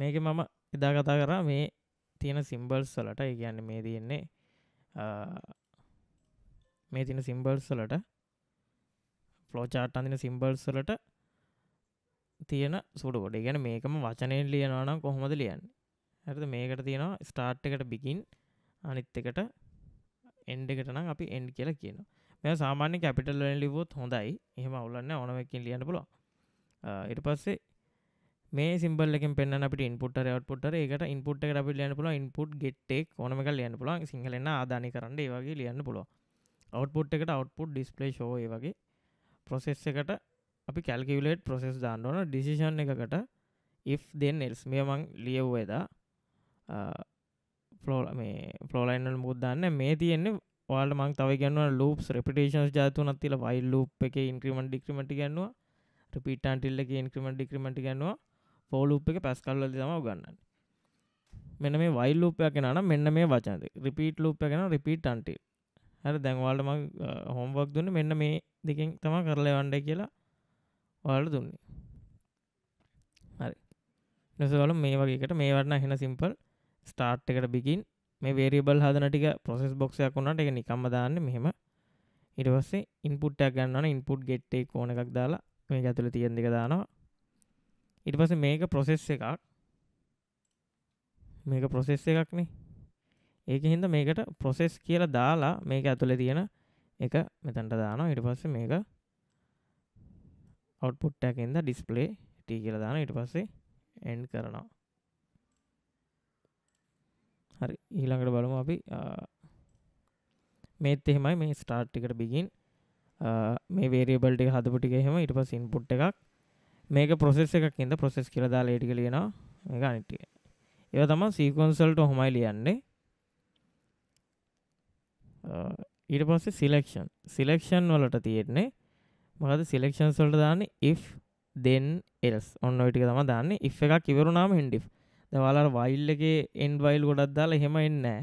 මේක මම එදා කතා කරා මේ තියෙන සිම්බල්ස් වලට ඉගැන්න මේ තියෙන්නේ මේ තින සිම්බල්ස් වලට ෆ්ලෝචාට් අඳන සිම්බල්ස් වලට තියෙන සුඩ ගොඩ ගැන මේකම වචනයෙන් ලියනවනම් කොහොමද ලියන්න ඇරද මේකට තියෙනවා ස්ටාර්ට් එකට බිගින් අනිත් එකට එන්ඩ එකට නම් අපි එන්ඩ් කියලා කියනවා මෙ සාමාන්‍ය කැපිටල් ලිවොත් හොඳයි එහෙම අවුලන්න ඕනවකින් ලියන්න පුළුව ඉට පස්සේ මේ සිම්බල්ලකින් පෙන්න්න අපට ඉන්පුටර ටපුට එකට ඉන්පුට් අපි ලියන්න පුල ඉන්පුට් ගෙට්ටෙක් ඕනමක ලියන්න පුලන් සිංහලෙන්න ආධානය කරන්න ඒ වගේ ලියන්න පුලො අවට්පුට් එකට අවට්පුට් ඩිස්පලේ ෂෝ ඒ වගේ ප්‍රොසෙස් එකට අපි කැල්කිවලේට් ප්‍රොසෙස් දාන්නඕන ඩිසිෂන් එකකට ඉෆ් දෙන් එල්ස් මියමං ලියව්වේදා ෆලෝ මේ ෆලෝලයින්නල් මුදදාන්න මේ තියෙන්නේ වාල මං තව ගන්නවා ලූප් රපිටේෂන් ජාතුනත්තිල වයිල් ලූප් එක ඉන්ක්‍රමට ඩික්‍රමටි ගන්නවා රිපිටන්ටිල්ල එක ඉන්ක්‍රමට ඩික්‍රමටි ගන්නවා පෝලුප් එක පැස්කල්ල තම ගන්නන්න මෙන මේ වයිල් ලූපයක් නන මෙන්න මේ වචනද රිපීට් ලූප එකෙන රිපීට් අන්ට හර දැන්වාලම හොම්වක් දුන්න මෙන්න මේ දෙකින් තම කරල වන්ඩ කියලා වාල දුන්නේ හරි නිසවල මේ වගේකට මේ වරන්න හෙන සිම්පල් ස්ටාර්ට් එකට බිකින් මේ වේරිබල් හදනටික පොසෙස් බොක්ෂයක් වුණට එක නිකම්ම දාන්න මෙහෙම ඉටවස්සේ ඉන්පුට්ටයක් ගන්නන ඉන්පුට් ගෙට්ටේ ඕන එකක් දාලා මේ ඇතුළ තියෙන් දෙක දානවා ඉට පස මේක ප්‍රොසෙස් එකක් මේක ප්‍රොසෙස් එකක්නේ ඒක හින්ද මේකට ප්‍රොසෙස් කියලා දාලා මේක ඇතුළ තියෙන එක මෙතැන්ට දාන ඉට පස්ස මේක අවට්පුට්ටැකෙන්ද ඩිස්පලේ ටී කියලා දාන ඉට පස්සේ එන්් කරනවා හරි ඊළඟට බලමු අපි මේත් එහෙමයි මේ ස්ටාර්ට් එකට බිගින් මේ වේරියබල්ට හදපුටික එහෙම ඉට පස් ඉන්පුට් එකක් මේක ප්‍රොසෙස් එකක් ඉද ප්‍රොසෙස් කියලා දාලා ඒටික ලියනවා මේක අනිටිය ඒව තම සීකන්සල්ට හොමයි ලියන්නේ ඊට පස්සේ සිලෙක්ෂන් සිලෙක්ෂන් වලට තියෙන්නේ මොකද සිලෙක්ෂන් වලට දාන්නේ if then else ඔන්න ඔය ටික තමයි දාන්නේ if එකක් ඉවරුනාම end if දැන් ඔයාලා while එකේ end while ගොඩක් දාලා එහෙම එන්නේ නැහැ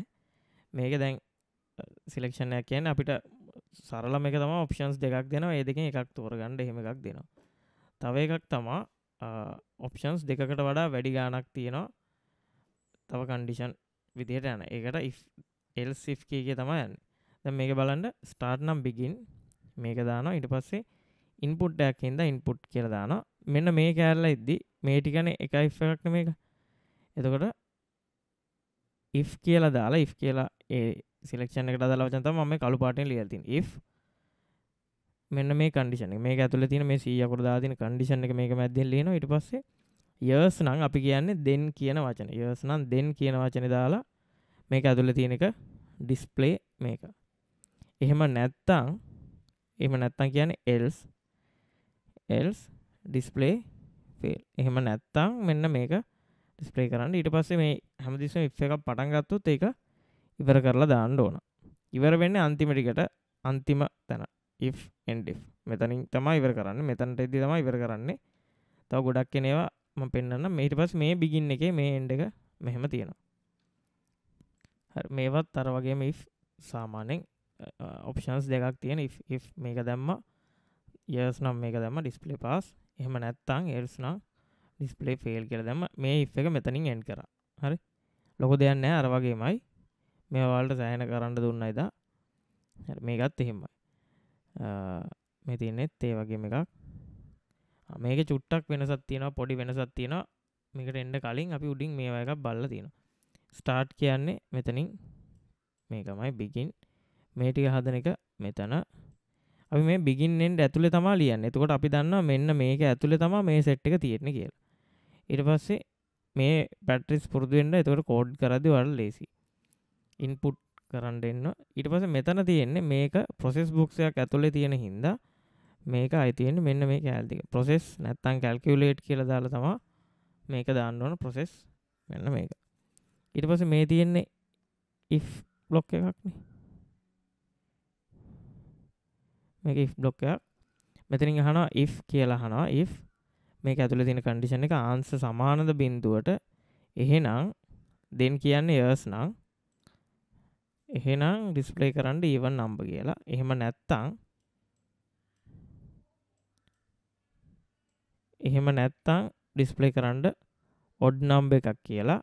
මේක දැන් සිලෙක්ෂන් එකක් කියන්නේ අපිට සරලම එක තමයි ඔප්ෂන්ස් දෙකක් දෙනවා ඒ දෙකෙන් එකක් තෝරගන්න එහෙම එකක් දෙනවා තව එකක් තමා ඔප්ෂන්ස් දෙකට වඩා වැඩි ගානක් තියෙනවා තව කන්ඩිෂන් විදිහට යන ඒකට එල් සිෆ් කියගේ තමා යන්න ද මේක බලන්ඩ ස්ටාර්ට් නම් බිගින් මේක දානවා ඉට පස්සේ ඉන්පුට්ටයක් හිද ඉන්පුට් කියලදාන මෙන්න මේ කෑල්ල ඉද්දි මේටිකන එකයි ෆක්න මේක එතකොට ඉෆ් කියලා දාලා ඉෆ් කියලා ඒ සිලක්ෂණ එකට දාලා වචන තමයි මම කළු පාටෙන් ලියලා තියෙන්නේ if මෙන්න මේ කන්ඩිෂන මේ ඇතුල තින මේ සීයකුර දාතින කන්ඩිෂන් එක මේක මැද්දෙන් ලේන ඉට පස්සේ යර්ස් නං අපි කියන්නේ දෙන් කියන වචන යර්ස් නම් දෙන් කියන වචන දාලා මේක ඇතුල තියෙන එක ඩිස්ප්ලේ මේක එහෙම නැත්තං එම නැත්තං කියන එල්ස් එල්ස් ඩිස්පලේ ෆෙල් එහෙම නැත්තං මෙන්න මේක ඩිස්පලේ කරන්න ඊට පස්සේ මේ හැමතිස්සම ඉ් එකක් පටන් ගත්තොත් ඒක ඉවර කරලා දාන්න ඕන ඉවර වෙන්න අන්තිමටිකට අන්තිම තැන if and if මෙතනින් තමයි ඉවර කරන්න මෙතනට එද්දි තමයි ඉවර කරන්නේ තව ගොඩක් කෙනේවා මම පෙන්වන්නම් ඊට පස්සේ මේ begin එකේ මේ end එක මෙහෙම තියෙනවා හරි මේවත් අර වගේම if සාමාන්‍යයෙන් ඔප්ෂන්ස් දෙකක් තියෙන if if මේක දැම්මා years නම් මේක දැම්මා display pass එහෙම නැත්තම් else නම් display fail කියලා දැම්මා මේ if එක මෙතනින් end කරා හරි ලොකු දෙයක් නැහැ අර වගේමයි මේ ඔයාලට සෑහෙන කරන්න දුන්නා ඉදා හරි මේකත් එහෙමයි මේ තින්නෙත් ඒ වගේම එකක් මේක චුට්ටක් වෙනසත් තියෙනවා පොඩි වෙනසත් තියෙනවා මේකට එන්ඩ කලින් අපි උඩින් මේවා එකක් බල්ල තියෙනවා ස්ටාර්ට් කියන්නේ මෙතනින් මේකමයි බිගින් මේටික හදන එක මෙතන අපි මේ බිගින්ෙන් ඇතුළ තමා ලියන්න එතකොට අපි දන්න මෙන්න මේක ඇතුළ තමා මේ සෙට් එක තියෙන කියලා ඉට පස්සේ මේ පැටරිස් පුරදුුවෙන්ට එතකට කෝඩ් කරදි වල ලේසි ඉන්පුට් කරන්න එන්න ඊට පස මෙතන තියෙන්නේ මේක ප්‍රොසෙස් බුක්ෂයක් ඇතුළෙ තියෙන හින්දා මේක අයිතියෙන් මෙන්න මේ කෑල්තික ප්‍රොසෙස් නැත්තං කැල්කිවලේට් කියල දාල තමා මේක දාන්න ඕන ප්‍රොසෙස් මෙන්න මේක ඉට පස මේ තියෙන්නේ ඉ බ්ලොක් එකක්න මේක ඉ බ්ලොක්කයක් මෙතනින් හනා ඉ කියලා හනා ඉ මේ ඇතුළ තින කණඩිෂණ එක ආන්ස සමානද බින්දුවට එහෙනම් දෙන් කියන්නේ යර්ස් නං එහෙනම් ඩිස්පලේ කරන්න ඒවන් නම්බ කියලා එහෙම නැත්තං එහෙම නැත්තං ඩිස්පලේ කරන්න ඔඩ් නම්බ එකක් කියලා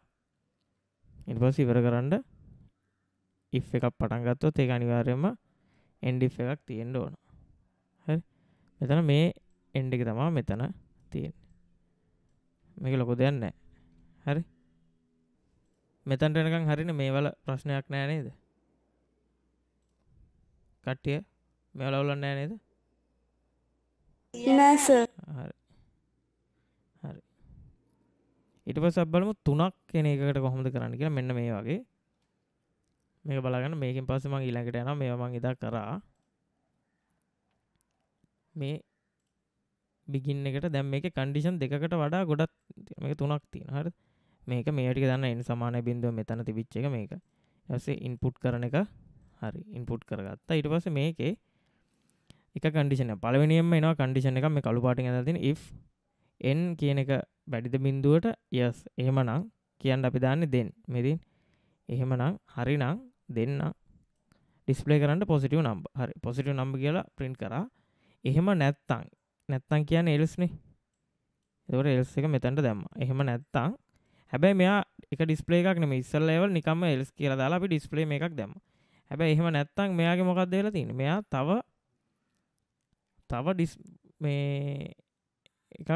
ඉනිපස් ඉවර කරන්න ඉ් එකක් පටන්ගත්තොත් ඒ අනිවාර්යම එන්ඩි එකක් තියෙන්ඩ ඕන හ මෙතන මේ එන්ඩ එක තමා මෙතන තියෙන් මේක ලොකු දෙයන්න හරි මෙතන්ටනකං හරින මේවල ප්‍රශ්නයක් නෑනේද කට්ටිය මෙලවුලන්න නේද නෑස හරි හරි ඉට පස් බලමු තුනක් කෙන එකට කොහොමද කරන්න කියලා මෙන්න මේ වගේ මේක බලාගන්න මේකින් පස්සම ඊලකට යන මේමං ඉදා කරා මේ බිගින් එකට දැම් මේ කණ්ඩිෂන් දෙකට වඩා ගොඩත් මේ තුනක් තියෙන හරි මේක මේටික දන්න එන් සමානය බින්දුව මෙතන තිබිච්ච එක මේක ඇසේ ඉන්පුට් කරන එක හරි ඉන්පුට් කරගත්තා ඉට පස මේකේ එක කඩිෂන පලවෙනියම එනවා කඩිෂන එක මේ කළුපාටි ඇතින if එන් කියන එක වැඩිද බින්දුවට යස් එහෙමනම් කියන්න අපි දාන්න දෙන් මෙදින් එහෙමනම් හරිනං දෙන්න ඩිස්පලේ කරන්න පොසිටව නම්බ හරි පොසිටව නම්බ කියලා ප්‍රින්් කරා එහෙම නැත්තං නැත්තං කියන්න එල්ස්නේ එතකට එල්ස් එක මෙතැන්ට දැම්ම එහෙම නැත්තං හැබැයි මෙයා එක ඩිස්පලේ එකක් නෙම ඉස්සල් ලෙවල් නිකම එල්ස් කියලා දාලා අපි ඩිස්පලේ එකක් දැම්ම හැබැයි එහෙම නැත්තම් මෙයාගේ මොකක්ද වෙලා තියෙන්නේ? මෙයා තව තව ඩිස් මේ එකක්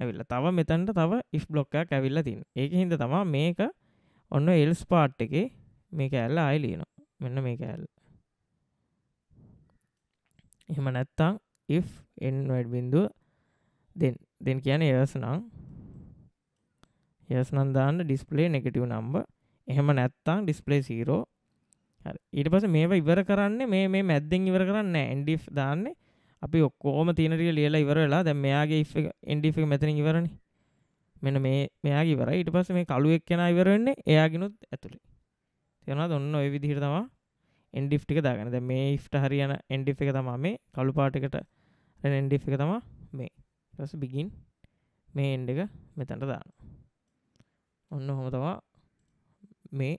ඇවිල්ලා තව මෙතනට තව if block එකක් ඇවිල්ලා තියෙන්නේ. ඒකෙන් හින්දා තමයි මේක ඔන්න else part එකේ මේක ඇල්ල ආයෙ ලියනවා. මෙන්න මේක ඇල්ල. එහෙම නැත්තම් if n වැඩි බිඳුව then then කියන්නේ yes නම් yes නම් දාන්න display negative number එහෙම නැත්තම් display 0 ඊට පස මේවා ඉවර කරන්න මේ මේ මැද්දෙන් ඉවර කරන්න එන්ඩි් දාන්න අපි ඔක්කෝම තිනටික ලියලා ඉවරලා දැ මෙයාගේ එන්ඩික් මෙතන ඉවරණ මෙන මේ මෙයාගේ ඉවර ඊට පස මේ කළුවෙක් කෙන ඉවරවෙන්නේ එයාගෙනුත් ඇතුළි තියෙනවා දොන්න ඔය විදිහිර තමා එන්ඩි් ටික දාගන දැ මේ ඉස්්ට හරියන එන්ඩි් එක තමා මේ කළු පාටිකට එන්ඩි් එක තමා මේ රස බිගින් මේ එන්ඩ එක මෙතැන්ට දාන ඔන්න හොම තමා මේ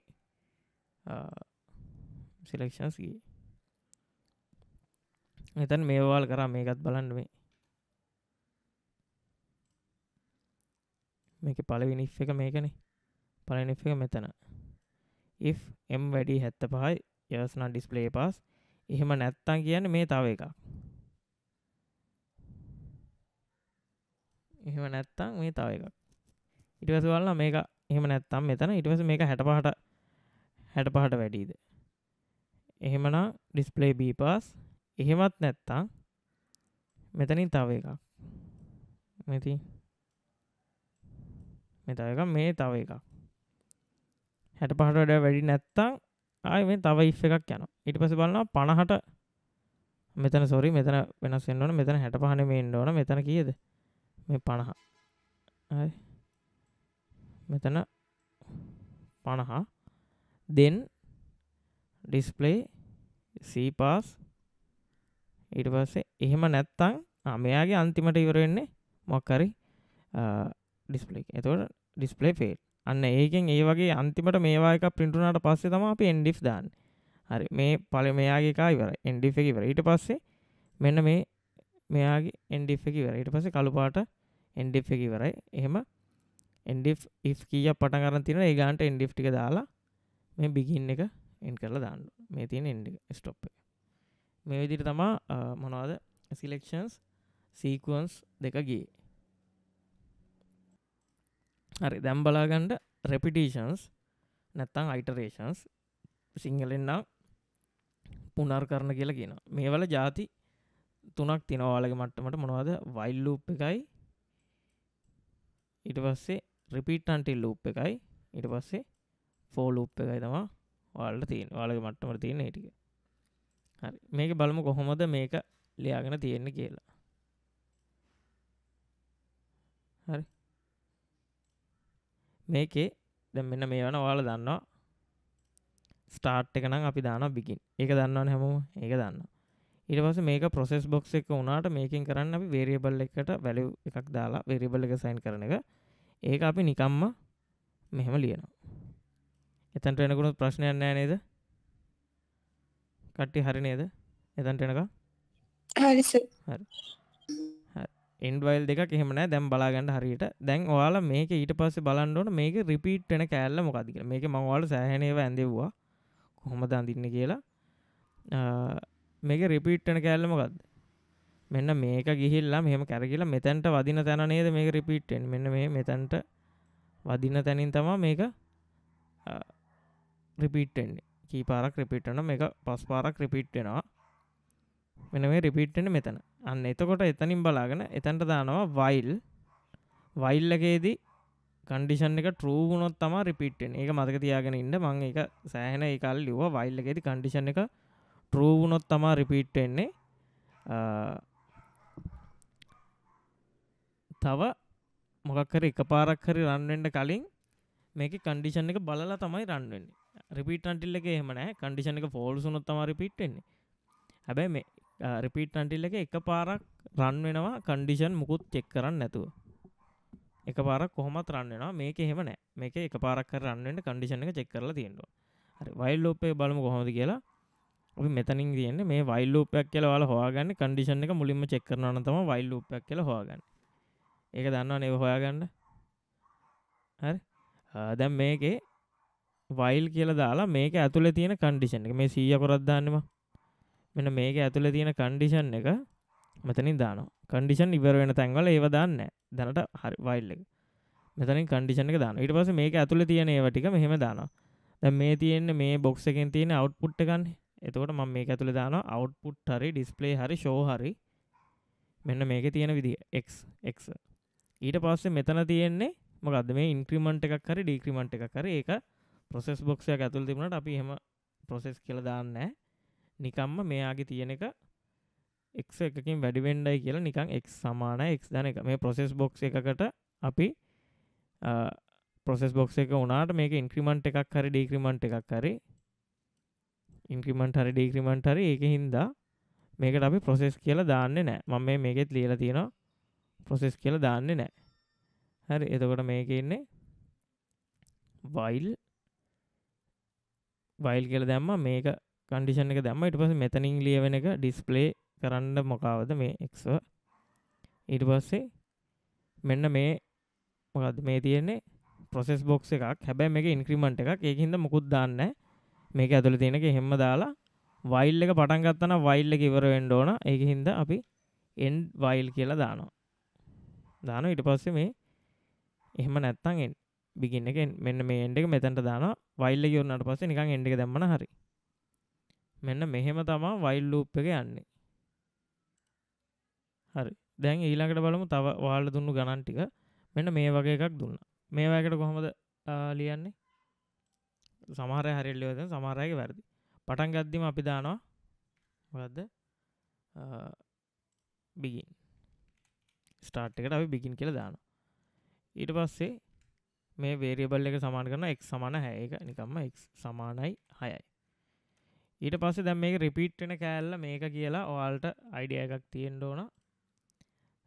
සිලෙක්ෂන්ස්ගේ එතන් මේවාල් කරා මේකත් බලන්න මේ මේක පලවිනි එක මේකනේ පලනි එක මෙතන if m වැඩි හැත්ත පහයි යස්න ඩිස්පලේ පස් එහෙම නැත්තන් කියන්න මේ තව එකක් එහෙම නැත්තං මේ තව එකක් ඉටවස වල්ලා මේක එහෙම නැත්තම් මෙතන ඉටවස මේක හැට පහට හැට පහට වැඩීද එහෙමනම් ඩිස්පලේ B පාස් එහෙමත් නැත්තම් මෙතනින් තව එකක් මෙති මේ තව එකක් මේ තව එකක් 65ට වඩා වැඩි නැත්තම් ආයේ මේ තව if එකක් යනවා ඊට පස්සේ බලනවා 50ට මෙතන sorry මෙතන වෙනස් වෙන්න ඕන මෙතන 65 නෙමෙයි ඉන්න ඕන මෙතන කීයද මේ 50 හරි මෙතන 50 then ඩිස්පලේ සීපාස් ඊට පස්සේ එහෙම නැත්තං මෙයාගේ අන්තිමට ඉවරෙන්නේ මොක්කරි ඩිස්පලේ එතවට ඩිස්පලේ ෆේල් අන්න ඒකෙන් ඒ වගේ අන්තිමට මේවා එක පින්ටුනාට පස්සේ තම අපි එන්ඩිස් දාන්න හරි මේ පල මෙයාගේ කායිවර එන්ඩි එක ඉවර ඊට පස්සේ මෙන්න මේ මෙයාගේ එන්ඩි එක ඉවර ඊට පස්සේ කළුපාට එන්ඩි එක ඉවරයි එහෙම එන්ඩි ඉස් කිය පටගරන් තින ඒ ගාන්ට එන්ඩි් ටික දාලා මේ බිගින් එක එන් කරලා දාන්න මේ තියෙන එන්ඩ ස්ටොප් මේ විදිට තමා මොනවාද සිලෙක්ෂන්ස් සීකුවන්ස් දෙකගේ හරි දැම් බලාගන්ඩ රෙපිටේෂන්ස් නැත්තං අයිටරේෂන්ස් සිංහලෙන්නම් පුනර් කරන කියලා කියන මේවල ජාති තුනක් තිනවාලගේ මට්ටමට මොනවාද වයිල් ලූප් එකයි ඉට පස්සේ රිපිටන්ටල් ලූප් එකයි ඉට පස්සේ ෆෝලූප් එකයි තමා වාලට තියෙන් වාලගේ මට්ටමට තියෙන හිටික හරි මේක බලමු කොහොමද මේක ලියාගෙන තියෙන්නේ කියලා හරි මේකේ දැ මෙන්න මේ වන වාල දන්නවා ස්ටාර්ට් එක නම් අපි දාන බිකින් ඒක දන්නවන හැමෝම ඒක දන්න ඉට පස මේක පොසෙස් බොක්ස් එක වුණට මේකින් කරන්න අපි වේරියබල් එකට වැලව් එකක් දාලා වේරිබල් එක සයින් කරන එක ඒක අපි නිකම්ම මෙහෙම ලියනවා එතැන්ට එනකුණු ප්‍රශ්නයක් නෑ නේද කට්ටි හරි නේද එතැන්ට එනක ඉන්වල් දෙක එහෙමන දැම් බලාගන්න හරියට දැන් ඔයාල මේක ඊට පස්ස බලන්ඩෝන මේක රිපීට් වෙන කෑල්ල මොකදක මේක මවාල සෑහනව ඇඳෙව්වා කොහොමද අඳන්න කියලා මේක රිපීට්ටන කෑල්ල මොකක්ද මෙන්න මේක ගිහිල්ලා මෙහම කැරගිලා මෙතැන්ට වදින තැන නේද මේක රිපීට්ටෙන් මෙන්න මේ මෙතැන්ට වදින්න තැනින් තමා මේක රිපිට්ටෙන්නේ කීපාරක් රිපිට්ටන මේ පස් පාරක් රිපිට්ටෙනවා මෙන මේ රිපිට්ටෙන මෙතන අන්න එතකොට එතනින් බලාගෙන එතැන්ට දානවා වයිල් වයිල්ලගේදී කන්ඩිෂන් එක ටරූගුණොත් තම රිපිට්ෙන් ඒ මතක තියාගෙන ඉන්න මං එක සෑහෙන එකල් ලිව වයිල්ලගේද කන්ඩිෂන් එක ටරූගුණොත් තමා රිපිට්ටෙන්නේ තව මොකක්කර එක පාරක් හරි රන්වෙන්ඩ කලින් මේක කන්ඩිෂන් එක බලලා තමයි රන්වෙන්නේ රිපිට අන්ටිල් එක එහමනෑ කන්ඩිෂන එක ෆෝල්සුනොත් තම රිපිට්ටෙන්නේ හැබැයි මේ රිපිට් අන්ටිල් එක එක පාරක් රන් වෙනවා කන්ඩිෂන් මුකුත් චෙක් කරන්න නැතුව එක පාරක් කොහොමත් රන් වෙනවා මේක එහෙම නෑ මේක එක පාරක් කරන්නට කන්ඩිෂන එක චෙක් කරලා තියෙනවා හරි වයිල් ලෝපේ බලමු කොහොමද කියලා අපි මෙතනින් තියන්නේ මේ වයිල් ලෝපයක් කියලා ඔයාලා හොයාගන්න කන්ඩිෂන් එක මුලින්ම චෙක් කරනවා නම් තමයි වයිල් ලෝපයක් කියලා හොයාගන්න ඒක දන්නවනේ ඔය හොයාගන්න හරි දැන් මේකේ වයිල් කියලා දාලා මේක ඇතුළේ තියෙන කන්ඩිෂන් එක මේ 100 කරක් දාන්නවා මෙන්න මේක ඇතුළේ තියෙන කන්ඩිෂන් එක මෙතනින් දානවා කන්ඩිෂන් ඉවර වෙන තැන්වල ඒව දාන්නේ දැනට හරි වයිල් එක මෙතනින් කන්ඩිෂන් එක දානවා ඊට පස්සේ මේක ඇතුළේ තියෙන ඒවා ටික මෙහෙම දානවා දැන් මේ තියෙන්නේ මේ බොක්ස් එකෙන් තියෙන අවුට්පුට් එකන්නේ එතකොට මම මේක ඇතුළේ දානවා අවුට්පුට් හරි ඩිස්ප්ලේ හරි ෂෝ හරි මෙන්න මේකේ තියෙන විදිය x x ඊට පස්සේ මෙතන තියෙන්නේ මොකද්ද මේ ඉන්ක්‍රිමන්ට් එකක් හරි ඩික්‍රිමන්ට් එකක් හරි ඒක ප්‍රොසෙස් බොක්ෂයක් ඇතුල් තිබුණට අපි හෙම ප්‍රොසෙස් කියල දාන්න නිකම්ම මෙයාගේ තියෙන එක එක් එකකින් වැඩිවෙන්ඩයි කියලා නිකං එක් සමාන එක් දන එක මේ ප්‍රොසෙස් බොක්ෂ එකකට අපි ප්‍රොසෙස් බොක්ෂ එක උනාට මේක ඉන්ක්‍රමන්ට් එකක් හරි ඩීක්‍රමන්ට් එකක් හරි ඉන්ක්‍රමන්ට් හරි ඩීක්‍රමන්ට් හරි ඒක හින්දා මේකට අපි ප්‍රොසෙස් කියලා දාන්නේ නෑ මම මේ මේකෙත් ලියලා තියෙනවා ප්‍රොසෙස් කියලා දාන්නේ නෑ හරි එතකොට මේක ඉන්නේ වයිල් වයිල් කියල දැම්ම මේක කන්ඩිෂන් එක දැම්ම ඉට පස මෙතනින් ලියවෙන එක ඩිස්පලේ කරන්න මොකාවද මේ එක්ව ඊට පස්සේ මෙන්න මේ මොකද මේ තියෙන්නේ ප්‍රොසෙස් බොක්ස එකක් හැබැයි මේක ඉන්ක්‍රීමට එකක් ඒහින්ද මුකුත් දාන්න මේක ඇතුළ තියෙනක හෙම දාලා වයිල් එක පටන් ගත්තන වයිල් එක ඉවර වෙන්න ඕන ඒක හින්ද අපි එන් වයිල් කියලා දානවා දාන ඉට පස්සේ මේ එහෙම නැත්තං එන් බිගින්න එක මෙන්න මේ එන්ඩ එක මෙතැන්ට දාන වයිල්ල යවන්නට පස්සේ නිකං එන්ඩ එක දැම්මන හරි මෙන්න මෙහෙම තමා වයිල් ලූප් එක යන්නේ හරි දැන් ඊළඟට බලමු තව වාල දුන්නු ගණන් ටික මෙන්න මේ වගේ එකක් දුන්න මේවාකට කොහොමද ලියන්නේ සමහර හරිල්ලියෝද සමහරයක වැරදි පටන් ගද්දිම අපි දානවා මොකද්ද බිගින් ස්ටාර්ට් එකට අපි බිගින් කියලා දානවා ඊට පස්සේ මේ වේරියබල් එක සමාන කරන එක් සමාන හැ එක නිකම්ම එක් සමානයි හයයි ඊට පස්සේ දැම් මේක රිපිට්ටෙන කෑල්ල මේක කියලා ඔයාල්ට අයිඩිය එකක් තියෙන්ඩ ඕන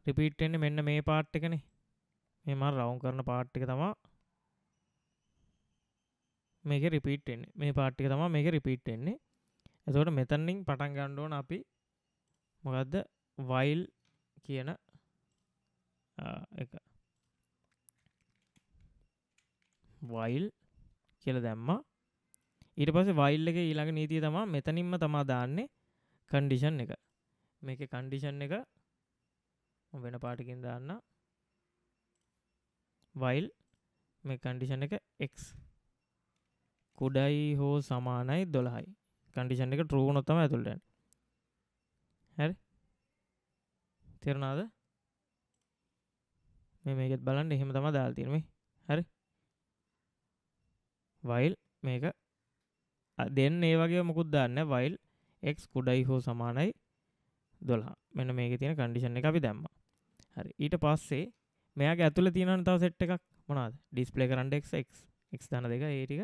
රිපිට්ටෙන්න්න මෙන්න මේ පාට් එකනේ මෙම රවුන් කරන පාට් එක තමා මේක රිපිට්ෙන් මේ පාට්ික තමා මේක රිපිට්ටෙන්නේ ඇතවට මෙතන්නින් පටන් ගණ්ඩෝන අපි මොකක්ද වයිල් කියන එක වයිල් කියල දැම්මා ඊට පස වයිල් එක ඊළඟ නීතිය තමා මෙතනින්ම තමා දාන්නේ කන්ඩිෂන් එක මේක කන්ඩිෂන් එක වෙන පාටකින් දාන්න වයිල් මේ කන්ඩිෂන් එක එක් කුඩයි හෝ සමානයි දොළහයි කන්ඩිෂන් එක ටරූ නොත්තම ඇතුළට හැරි තෙරනාද මේ මේකෙත් බලන්න එහෙම තම දාල් තිරමේ හරි වයිල් මේක දෙන්න ඒ වගේ මොකුත් දන්න වයිල් එක් කුඩයි හෝ සමානයි දොලා මෙන මේක තියෙන කණ්ඩිෂන් එක අපි දැම්ම හරි ඊට පස්සේ මෙයා ඇතුළ තියෙනන තව සෙට් එකක් මොනාද ඩිස්පලේ කරන්ට එක් එක් දන දෙක ඒටික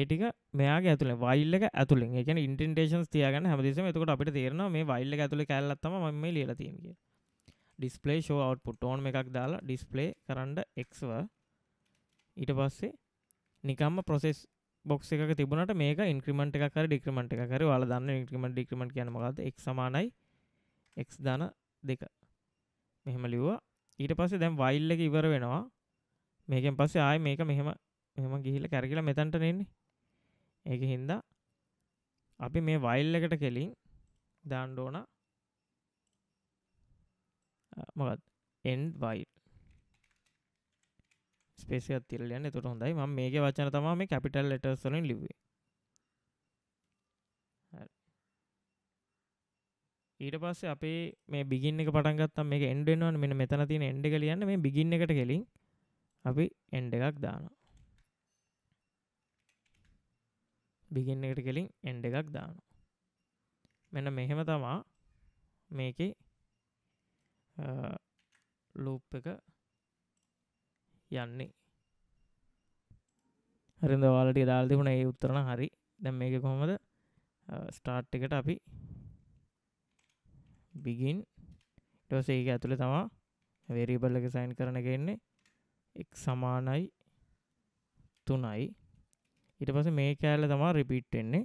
ඒටික මෙයා ඇතුළ වයිල්ල ඇතුළින් එක ඉන්ටේෂන් තියගන්න හැමදිස එතකට අපිට තේරන මේ වයිල්ල ඇතුළ කැල්ලත්තම ම ලතිගේ ඩිස්පලේ ෝ අවට් පුට් ඕෝන් එකක් දාලා ඩිස්පලේ කරන්න එක්ව ඊට පස්සේ නිකම්ම පොසෙස් බොක්ස එක තිබුණට මේක ඉන්ක්‍රමට එකර ඩික්‍රමට එකර වල දන්න ඉක්‍රමට ඩික්‍රමට කියනමකද එක් සමානයි එක් දන දෙක මෙහෙම ලිව්වා ඊට පස්සේ දැම් වයිල් එක ඉවර වෙනවා මේකෙන් පස්සේ ආය මේක මෙහෙම මෙහම ගිහිල කැරකිල මෙතන්ට නෙන්නේ ඒක හින්දා අපි මේ වයිල් එකට කෙලින් දාණ්ඩෝන මොකත් එන් වයිල් ස්පේසියක් තිරල යන්න තුර හොඳයි ම මේක වචන තම මේ කැපිටල් ලටර්ස්ලින් ලිවේ ඊට පස්සේ අපේ මේ බිගින්න එක පටන්ගත්තම් මේ එන්ඩෙන්වන් මෙ මෙතන තින එන්ඩ කලියන්න මේ බිගින්න එකට කෙලින් අපි එන්ඩ එකක් දාන බිගින්න එකට කෙලින් එන්ඩ එකක් දාන මෙන මෙහෙම තමා මේකේ ලූප් එක යන්නේ හරිද වාලට දාල් දෙබුණ ඒ උත්තරන හරි දැම් මේක කොහොමද ස්ටාර්ට් එකට අපි බිගින් ටෝස ඒක ඇතුළ තමා වෙරීබල්ල එක සයින් කරන එකන්නේ එක් සමානයි තුනයි ඉට පස මේ කෑල්ල තමා රිපිට්ටෙන්නේ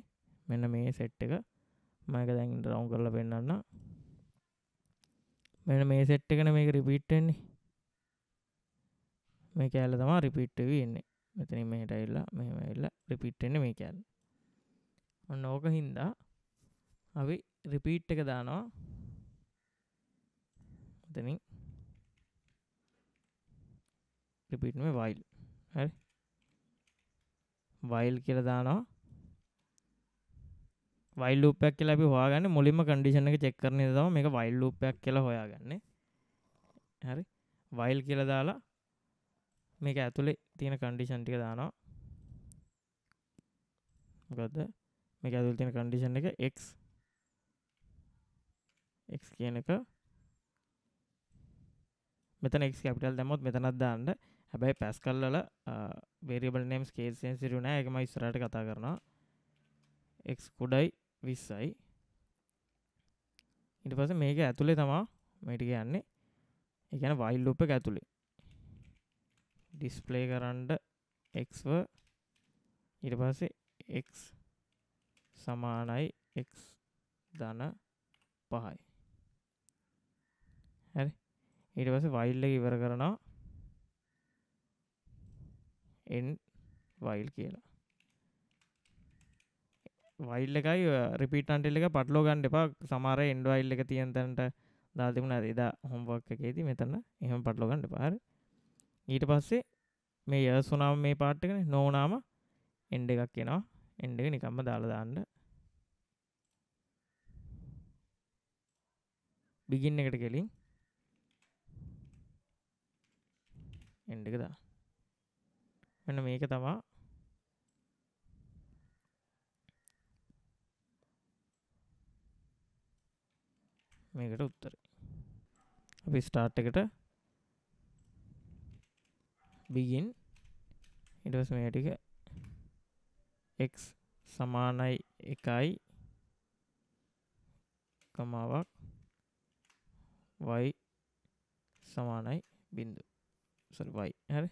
මෙන්න මේ සෙට් එක මයක දැන් රවුන් කරල පෙන්න්න මෙන මේ සෙට් එකන මේක රිපිට්ටෙන්නේ මේ කෑල්ල තමා රිපිට්ට වෙන්නේ මෙතන මෙහට ඉල්ලා මෙම ඉල්ල රිපිට්ටන මේ කෑල් ඔන්න ඕක හින්දා අපි රිපීට් එක දානවා මෙතනින් රිපිට් මේ වයිල් හරි වයිල් කියලා දානවා වයිල් ලූපයක් කියලා අපි හොයාගන්න මුලින්ම කන්ඩිෂන් එක චෙක් කරන තම මේක වයිල් ලූපයක් කියලා හොයාගන්න හරි වයිල් කියලා දාලා මේක ඇතුළේ තියෙන කන්ඩිෂන්ටික දානවා ගද මේක ඇතුළ තියෙන කන්ඩිෂන් එක එක් එක් කියන එක මෙතන එක් කැපිටල් දැමොත් මෙතනත් දාන්න හැබැයි පැස් කල්ලල වේරිබල් නේම් කේසිෙන් සිරුණ එකම ඉස්රට කතා කරනවා එක් කුඩයි විස්සයි ඉට පස මේක ඇතුළේ තමා මටික යන්නේ එකන වයිල් ලුප ඇතුළේ ඩිස්පලේ කරන්ඩ එක්ව ඉට පස්සේ එක් සමානයි එක් දන පහයි හැරි ඊට පස වයිල්ල ඉවර කරනවා එන් වයිල් කියලා වයිල් එකයි රිපිටන්ටල් එක පටලෝ ගන්න එපා සමාර එන්ඩ වයිල් එක තියන්තැන්ට දාතිමුණ ඇරිදා හොම්වක් එකේති මෙතන්න එහම පටලොගන්න පාර ඊට පස්සේ මේ යසුනාම මේ පාට්ටකන නෝනාම එන්ඩ එකක් කියෙනවා එන්ඩ එක නිකම්ම දාලදාන්න බිගින්න එකට කෙලින් එන්ඩකදා මෙන්න මේක තමා මේකට උත්තර අපි ස්ටාර්ට් එකට බිගින් ඉටස් මේටික එක් සමානයි එකයි කමාවක් වයි සමානයි බින්දු සල්වයි හැරි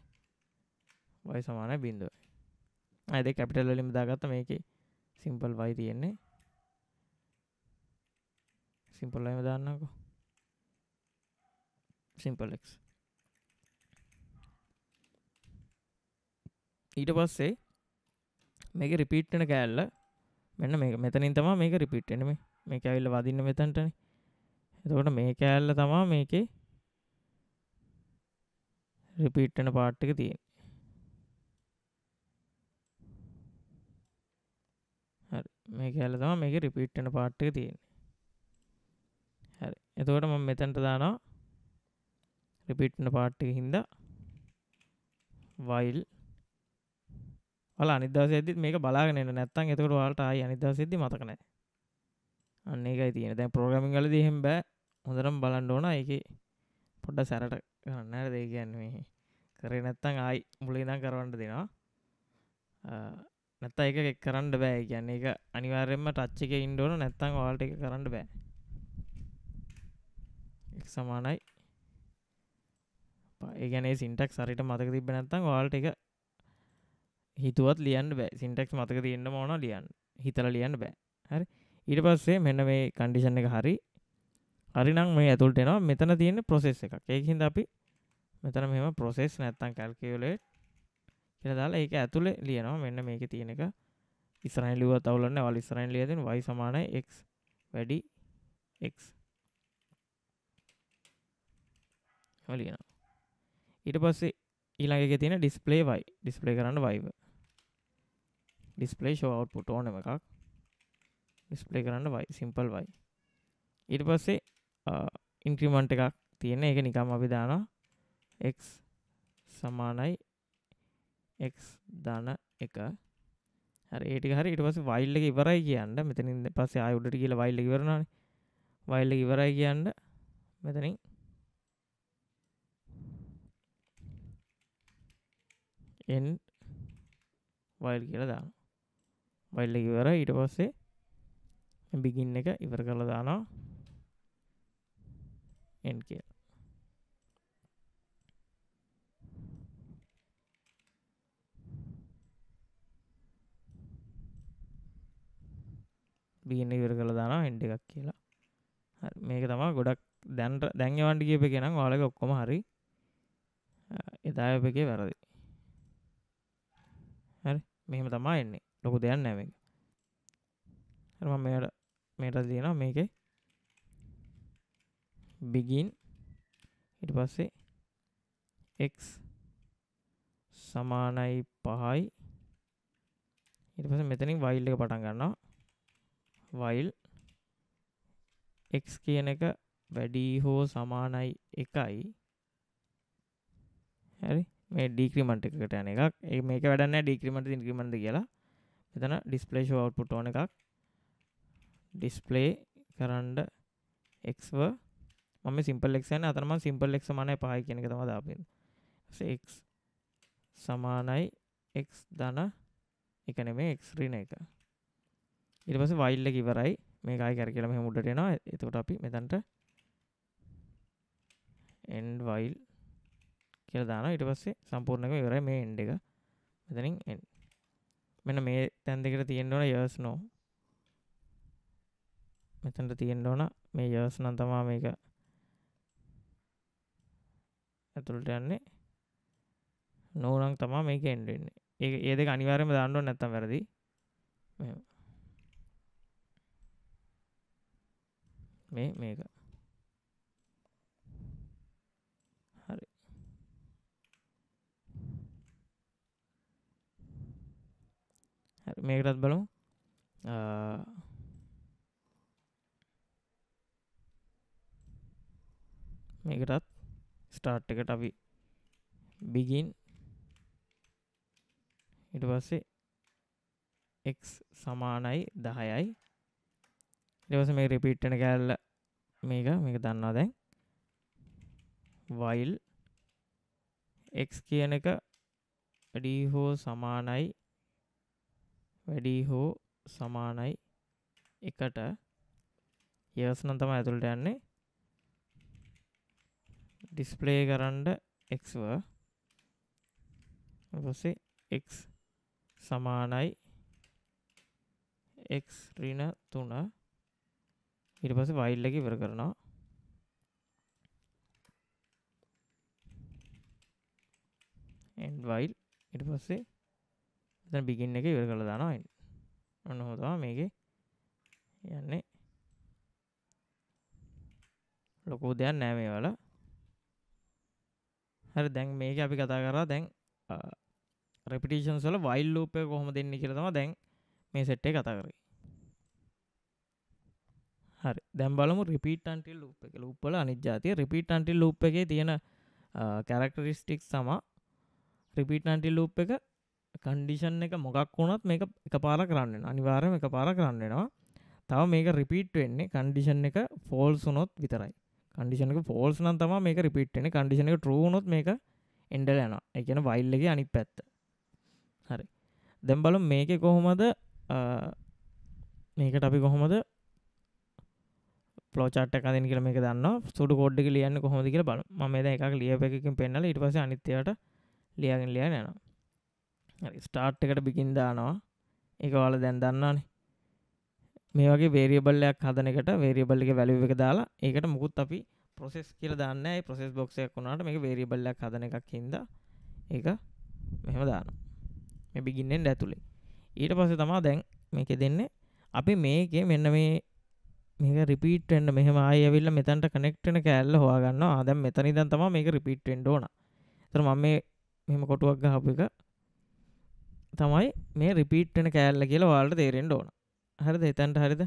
වයි සමානයි බින්දුව අද කැපිටල් වලින් දාගත්ත මේක සිම්පල් වයි තියෙන්නේ සිම්පල්ලයිම දාන්නකෝ සිම්පල් එක්ස් ඊට පස්සේ මේක රිපීට්න කෑල්ල මෙන්න මේ මෙතනින් තමා මේක රිපිට්න මේ මේක ඇවිල්ල වදින්න මෙතැන්ටන එතකොට මේ කෑල්ල තමා මේකේ රිපීට්ටන පාට්ටික තියෙන මේ කෑල්ල තමා මේක රිපීට්ටන පාට්ටික තියෙන හරි එතකොට ම මෙතැන්ට දානවා රිපිට්න පාට්ටික හින්දා වයිල් ඔල අනිදසෙදදි මේක බලාගෙන නැත්තන් එතකට වාලට අයි අනිදසෙදදි මතකන අන්න එකයි තියෙන දැන් පෝග්‍රමින් කල දහෙම් බෑ හොඳරම් බලන්න ඕන එක පොඩ්ඩ සැරට ගන්නට දේ කියන්නේ කරේ නැත්තං ආයි මුලිදං කරවන්ට දෙනවා නැත්ත එක එක් කරන්න බෑ කියන්නේ එක අනිවාරෙන්ම ටච්ච එක ඉන්ඩෝන නැත්තං වාල්ට එක කරන්න බෑ එක් සමානයි ඒගැනේ සිින්ටක් සරිට මතක තිබ නැත්තං වාල්ට එක හිතුවත් ලියන්න බෑ සිින්ටෙක්ස් මතක තියන්න ඕන ලියන් හිතල ලියන්න බෑ හරි ඊට පස්සේ මෙන්න මේ කණ්ඩිෂණ එක හරි හරිනම් මේ ඇතුළට එනවා මෙතන තියෙන ප්‍රොසෙස් එකක් ඒහින්ද අපි මෙතන මෙම ප්‍රොසෙස් නැත්තන් කැල්කිවලේට් කියලා දාලා ඒක ඇතුළේ ලියනවා මෙන්න මේක තියෙන එක ඉස්රයිල් ලිව්ව තවලන්න වල ඉස්රයිල් ලියලා දෙන y සමානයි x වැඩි x හොලියනවා ඊට පස්සේ ඊළඟ එකේ තියෙන display y display කරන්න y ඩිස්පලේ ෂෝ අවට්පුට ඕන එකක් ඩිස්පලේ කරන්න වයි සිම්පල් වයි ඊට පස්සේ ඉන්ක්‍රමන්ට් එකක් තියෙන එක නිකම් අපි දාන එක් සමානයි එක් දාන එක ඒට හරි ඉට පස වයිල්ල ඉවරයි කියන්න මෙතනින් පස්සේ අයුඩට කියල වයිල්ල ඉවරණ වයිල්ල ඉවරයි කියන්න මෙතනින් එන් වයිල් කියලා දාන්න බයිල්ල ඉවර ඊට පස්සේ බිගින් එක ඉවර කළ දානවා එන් කිය බිගන්න ඉවර කළ දානවා හෙන්ඩ එකක් කියලා මේක තමා ගොඩක් දැන්ට දැන්ගවන්ට කියප කෙනම් වාලක ඔක්කොම හරි එදායප එකේ වැරදි හරි මෙහෙම තමා එන්නේ ලොකු දෙයන්න නැම එක හරම මෙයට මේට තියෙනවා මේක බිගින් ඉට පස්සේ එක් සමානයි පහයි ඉටපස මෙතනින් වයිල් එක පටන් ගන්නවා වයිල් එක් කියන එක වැඩී හෝ සමානයි එකයි හැරි මේ ඩීක්‍රමට එකට යන එකක් ඒ මේක වැඩන්න ඩීක්‍රමට ඉක්‍රමට කියලා මෙතන ඩිස්පලේ ෂෝ අවුට්පුට් ඕන එකක් ඩිස්පලේ කරන්න එක්ව මම සිම්පල් එක්යන අතරම සිම්පල් එක් සමානය පහයි කියනක තම දාපෙන් එක් සමානයි එක් දන එක නෙමේ එක්රන එක ඉරිපස වයිල්ල කිවරයි මේකයි කැර කියලම හමුඩටෙනවා එතකොට අපි මෙතන්ට එන් වයිල් කියල දාන ඉට පස්සේ සම්පූර්ණක ඉවර මේ එන්ඩ එක මෙතනින් එන් මෙන මේ තැන් දෙකට තියෙන්ඩෝන යස් නෝ මෙතැට තියෙන්ඩෝන මේ යස් නන්තමා මේක ඇතුළට යන්නේ නෝනක් තමා මේක එන්ඩෙන්නේ ඒ ඒද අනිවාරම දාන්නඩෝ නැත්තම් වැරදි මේ මේක මේකටත් බලමු මේකටත් ස්ටාර්ට් එකට අපි බිගින් ඉට පස්සේ එක් සමානයි දහයයි ඉටවස මේ රිපිට්ටන කෑල්ල මේක මේක දන්නවා දැන් වයිල් එක් කියන එක ඩීහෝ සමානයි වැඩි හෝ සමානයි එකට යස්නම් තම ඇතුළට යන්නේ ඩිස්පලේ කරන්ඩ එක්ව පස්සේ එක් සමානයි එක් රින තුන ඉට පස වයිල්ලක ඉවර කරනවා එන්වයිල් ඉට පස්සේ එතන begin එක ඉවර කරලා දානවා end ඔන්න ඔහොම තමයි මේකේ යන්නේ ලොකෝ දෙයක් නෑ මේ වල හරි දැන් මේක අපි කතා කරා දැන් රෙපිටිෂන්ස් වල වයිල් ලූප් එක කොහොමද දෙන්නේ කියලා තමයි දැන් මේ සෙට් එක කතා කරේ හරි දැන් බලමු රිපීට් අන්ටිල් ලූප් එක ලූප් වල අනිත් જાතිය රිපීට් අන්ටිල් ලූප් එකේ තියෙන කැරක්ටරිස්ටික්ස් සම රිපීට් අන්ටිල් ලූප් එක කන්ඩිෂන් එක මොකක් වුණත් මේක එක පාර කරන්න අනිවාරම එක පාර කරන්නවා තව මේක රිපීට් වෙන්නේ කන්ඩිෂන් එක ෆෝල් සුනොත් විතරයි කන්ඩිෂන ෆෝල්ස් නම් තම මේක රිපිට්න කන්ඩිෂන එක ටරුනොත් මේක එන්ඩල යන එකන වයිල්ලගේ අනිත් පැත්ත හරි දැම් බලු මේක කොහොමද මේකට අපි කොහොමද පලෝචට කදින් කියල මේක දන්න සුඩු කෝඩ්ඩි ලියන්න කොහොමදි කියල බල ම මේද එකක් ලිය එකකින් පෙන්නල ඉට පස අනිත්‍යයට ලියගෙන් ලියන යනවා ස්ටාර්ට් එකට බිකින් දානවා එක වාල දැන් දන්නවානේ මේ වගේ වේරියබල්ලයක් හදනකට වේරියබල්ලි වැලිව එක දාලා ඒකට මුකුත් අපි ප්‍රොසෙස් කියල දන්න ප්‍රසෙස් බොක්ෂයක් වුණට මේ වේරියබල්ලක් හදන එකක් හිද ඒක මෙහම දාන මේ බිගින්නෙන් ඇතුළේ ඊට පස තමා දැන් මේක දෙන්න අපි මේක මෙන්න මේ මේක රිපිටෙන්ට මෙහම අයවිල්ල මෙතන්ට කනෙක්ටන කෑල්ල හවාගන්න ආදැම් මෙතනිදන් තම මේක රිපිටෙන්ට ඕන තර මම මෙම කොටුවක් ගහපු එක තමයි මේ රිපීට්ටන කෑල්ල කියලා වාල්ට තේරෙන්ට ඕන හරිද එතැන්ට හරිද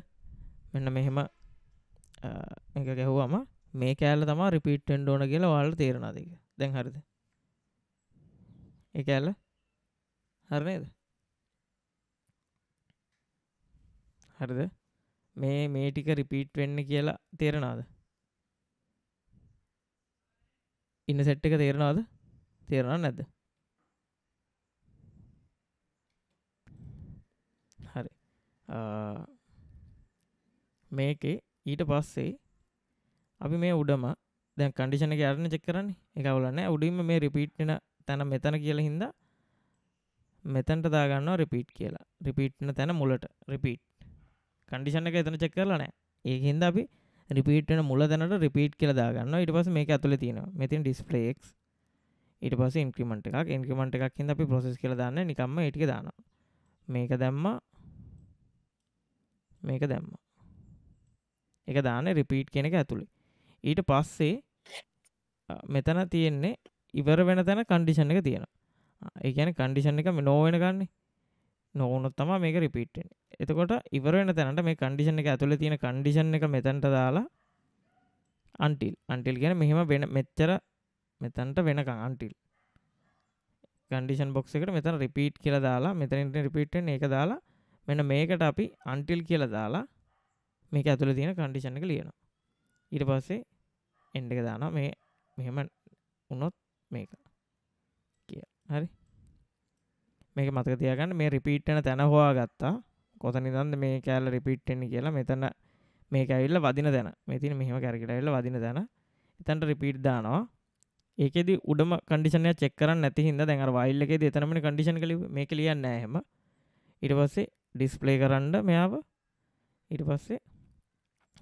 මෙන්න මෙහෙම එක ගැහුවම මේ කෑල්ල තමා රිපීට්ටෙන්ට ඕන කියලා වාල්ට තේරෙනදක දැන් හරිද ඒ කෑල්ල හරනේද හරිද මේ මේ ටික රිපීට් වෙන්න කියලා තේරෙනද ඉන්න සැට් එක තේරෙනවාද තේරෙනවා නැද්ද මේකේ ඊට පස්සේ අපි මේ උඩම දැන් කඩිෂණ අරන චෙක්කරන්නේ එකවලන්න උඩින්ම මේ රිපීට්න තැන මෙතන කියල හින්ද මෙතැන්ට දාගන්නවා රිපීට් කියලා රිපීට්න තැන මුලට රිපීට් කඩිෂණ එක එතන චෙක් කරලනෑ ඒ හින්ද අපි රිපීට්න මුල තැනට රිපීට් කියල දාගන්න ඉට පස මේක ඇතුළ තියෙන මෙතින් ඩිස්පලේක් ඉට පස ඉන්ක්‍රමට එකක් ඉන්ක්‍රමට එකක් හිද අපි ප්‍රසෙස් කියල දන්න නිකම්ම ඉටික දානවා මේක දැම්ම මේක දැම්ම එක දාන රිපීට් කෙනෙක ඇතුළේ ඊට පස්සේ මෙතන තියෙන්නේ ඉවර වෙන තැන කණ්ඩිෂන් එක තියෙන ඒගැන කණ්ඩිෂන් එක නෝවෙන ගන්නේ නොවනොත් තම මේක රිපිට්ෙන් එතකොට ඉවර වෙන තැනට මේ කණ්ඩිෂන් එක ඇතුළ තියෙන කණ්ඩිෂන් එක මෙතැන්ට දාලා අන්ටිල් අන්ටිල් ගැන මෙහෙම වෙන මෙච්චර මෙතැන්ට වෙනකං අන්ටිල් කන්ඩිෂන් බොක්ස එකට මෙතන රිපීට් කියල දාලා මෙතනට රිපිට්ෙන් එක දාලා මෙන්න මේකට අපි අන්ටිල් කියලා දාලා මේක ඇතුළේ තියෙන කන්ඩිෂන් එක ලියනවා. ඊට පස්සේ එන්ඩ් එක දානවා මේ මෙහෙම වුණොත් මේක කියලා. හරි. මේක මතක තියාගන්න මේ රිපීට් වෙන තැන හොයාගත්තා. කොතනින්ද මේ කැලේ රිපීට් වෙන්නේ කියලා මෙතන මේක ඇවිල්ලා වදින තැන. මේ තියෙන මෙහෙම කැරකිලා ඇවිල්ලා වදින තැන. එතනට රිපීට් දානවා. ඒකෙද උඩම කඩිෂනය චෙක්කර නැති හිද දැන් වයිල්ලකේ එතනම කඩිෂන් කල මේ කලියන්න හැම ඉට පස්සේ ඩිස්පලේ කරන්න මෙයාව ඉට පස්සේ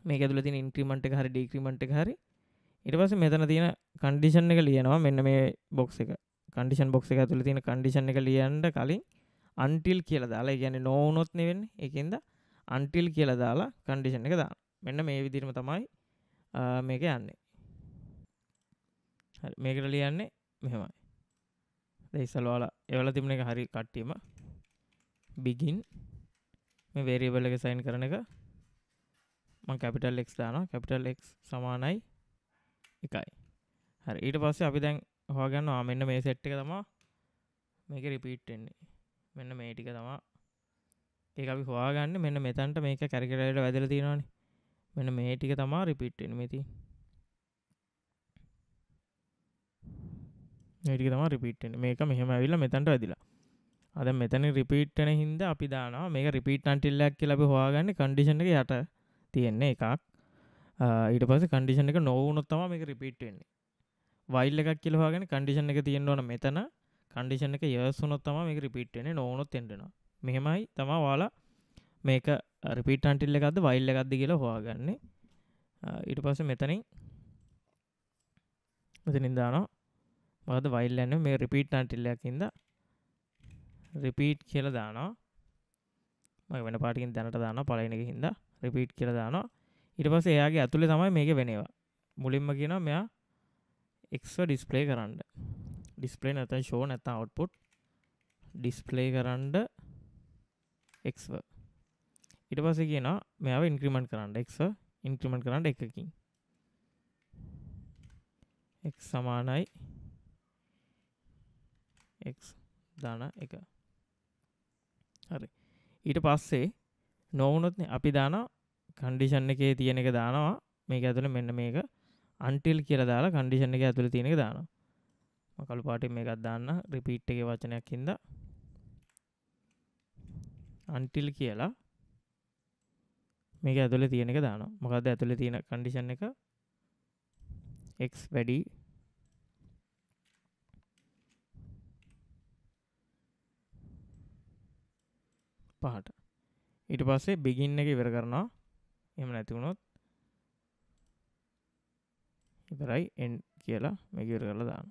මේක තුල තින ඉන්ක්‍රමට හරි ඩික්‍රමට හරි ඉට පස මෙතන තියෙන කණ්ඩිෂන් එක ලියනවා මෙන්න මේ බොක්ස එක කණඩිෂන් බොක්ස එක තුළ තියෙන කණඩිෂන් එක ලියන්ට කලින් අන්ටිල් කියල දාලා ගැන නෝනොත්න වෙන්න එකන්ද අන්ටිල් කියල දාලා කණ්ඩිෂන් එක දා මෙන්න මේ විදිරම තමයි මේක යන්නේ මේකට ලියන්නේ මෙහෙමයි දෙයිසල්වාලා එවල තිබුණ එක හරි කට්ටීම බිගින් මේ වේරියබල එක සයින් කරන එක මං කැපිටල් එක් දාන කැපිටල් එක් සමානයි එකයි හරි ඊට පස්සේ අපි දැන් හවාගන්නවා මෙන්න මේ සෙට් එක තමා මේක රිපීට්ටෙන්නේ මෙන්න මේ ටික තමා ඒ අපි හවාගන්න මෙන්න මෙතන්ට මේක කැරිකරයට වැදල තියෙනවානේ මෙන්න මේ ටික තමා රිපිට්ටෙන් මෙති ඒටික තමා රිපිට්ටෙන් මේක මෙහෙම ඇවිල්ලා මෙතන්ට වැදිලා අද මෙතන රිපීට්ටන හින්ද අපි දානවා මේක රිපීට් අන්ටිල්ලක් කියලබ හවාගන්න කන්ඩිෂණ එක යට තියෙන්නේ එකක් ඊට පස කන්ඩිෂණ එක නොවනොත්තම මේක රිපිට්වෙන්නේ වයිල් එකක් කියලවාගෙන කන්ඩිෂණ එක තියෙන්න ඕන මෙතන කන්ඩිෂණ එක යසුනොත්තම මේක රිපිට්වෙන්නේ නොවනොත් එෙන්ටෙනවා මෙහෙමයි තමා වාලා මේක රිපිට අන්ටිල්ල එකක්ද වයිල් එකක්ද කියලා හවාගන්නේ ඊට පස මෙතනින් මෙතනින් දානවා මද වයිල්ලන්න මේ රිපිට් අන්ටිල්ලයක්කින්ද රිපීට් කියල දානවා මගේ වෙන පාටිකින් දැනට දාන පලයිනක හිද රිපීට් කියල දානවා ඉට පස එයාගේ ඇතුළෙ තමයි මේක වෙනවා මුලින්ම කියන මෙයා එක්ව ඩිස්පලේ කරන්න ඩිස්පලේ නැතන් ෂෝ නැත අවට්පුට් ඩිස්පලේ කරන්න එක්ව ඉට පස කියන මෙයාව ඉන්ක්‍රමෙන්ට් කරන්න එක් ඉන්ක්‍රමෙන්ට් කරන්න එකකින් එක් සමානයි එක් දාන එක හරි ඊට පස්සේ නොවනොත් අපි දාන කණ්ඩිෂන් එකේ තියෙන එක දානවා මේක ඇතුළ මෙන්න මේක අන්ටිල් කියලා දාලා කණ්ඩිෂන් එක ඇතුළ තියෙන එක දානවා මකළු පාටින් මේකක් දාන්න රිපීට් එකේ වචනයක් හින්දා අන්ටිල් කියලා මේක ඇතුළ තියෙන එක දානවා මොකද ඇතුළ තියෙන කණ්ඩිෂන් එක එක් වැඩි පහට ඊට පස්සේ බිගින්න එක ඉවර කරනවා එම නැතිවුණොත් ඉවරයි එන් කියලා මෙකිවර කරලා දාන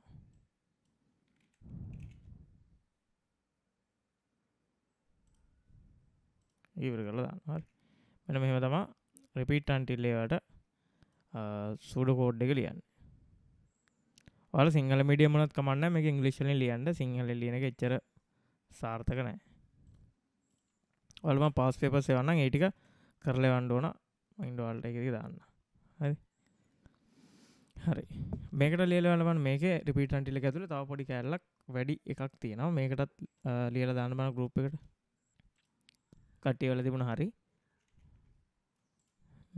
ඉවර කරලා දාන්න හරි මෙන්න මෙහෙම තමා රිපීට් අන්ටිල් ඒවට සුඩ කෝඩ් එක ලියන්න සිංහල මිඩියමනත් කමන්න මේ ඉංගලිශ්ලින් ලියන්න සිංහල ලියන එක එච්චර සාර්ථක නෑ වලම පාස් පේපස් එවන්න ඒටික කරල වන්ඩෝන මයින්ඩවල්ට එකති දාන්න හරි හරි මේකට ලියලවලවන් මේක රිපිටන්ටිල ඇතුළ තව පොඩි කැල්ලක් වැඩි එකක් තියෙනවා මේකටත් ලියල දානබන ගරුප් එකට කට්ටියවල තිබුණ හරි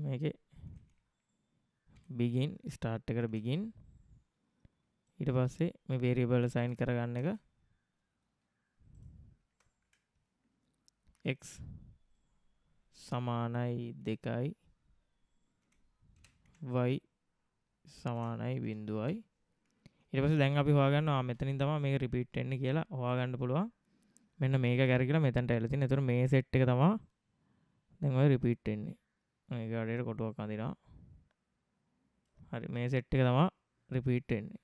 මේක බිගින් ස්ටාර්ට් එකට බිගින් ඉට පස්සේ මේ වේරිබල සයින් කරගන්න එක x සමානයි දෙකයි y සමානයි බිඳුවයි ඉට පස දැන් අපි හවාගන්න මෙතනින් තම මේ රිපිට්ටෙන්න කියලා හවාගන්න පුළුවන් මෙන්න මේක ගැරගල මෙතැන්ට ඇලති නතුර මේ සෙට් එක තමා දැමයි රිපිට්ටෙන්නේ ඒකඩයට කොටුවක් අඳරා හරි මේ සෙට් එක තමා රිපිට්ටෙන්නේ